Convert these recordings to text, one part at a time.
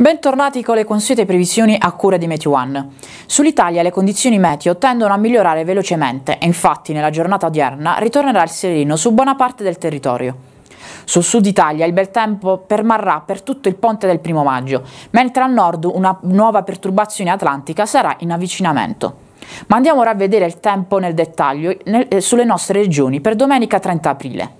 Bentornati con le consuete previsioni a cura di Meteo One. Sull'Italia le condizioni meteo tendono a migliorare velocemente e infatti nella giornata odierna ritornerà il sereno su buona parte del territorio. Sul sud Italia il bel tempo permarrà per tutto il ponte del primo maggio, mentre al nord una nuova perturbazione atlantica sarà in avvicinamento. Ma andiamo ora a vedere il tempo nel dettaglio nel, eh, sulle nostre regioni per domenica 30 aprile.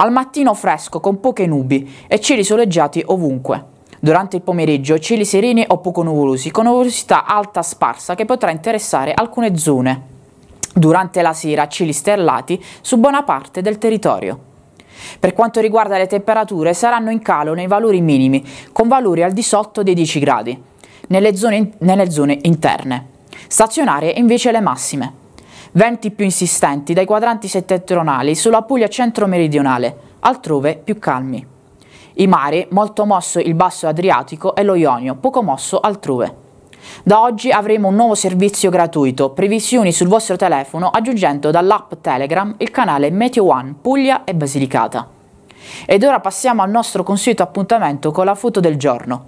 Al mattino fresco con poche nubi e cieli soleggiati ovunque. Durante il pomeriggio cieli sereni o poco nuvolosi, con nuvolosità alta sparsa che potrà interessare alcune zone. Durante la sera cieli sterlati su buona parte del territorio. Per quanto riguarda le temperature saranno in calo nei valori minimi, con valori al di sotto dei 10 gradi, nelle zone, nelle zone interne. Stazionarie invece le massime. Venti più insistenti dai quadranti settentrionali sulla Puglia centro-meridionale, altrove più calmi. I mari, molto mosso il basso Adriatico e lo Ionio, poco mosso altrove. Da oggi avremo un nuovo servizio gratuito, previsioni sul vostro telefono aggiungendo dall'app Telegram il canale Meteo One Puglia e Basilicata. Ed ora passiamo al nostro consueto appuntamento con la foto del giorno.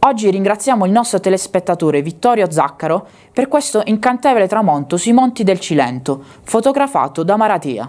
Oggi ringraziamo il nostro telespettatore Vittorio Zaccaro per questo incantevole tramonto sui monti del Cilento, fotografato da Maratia.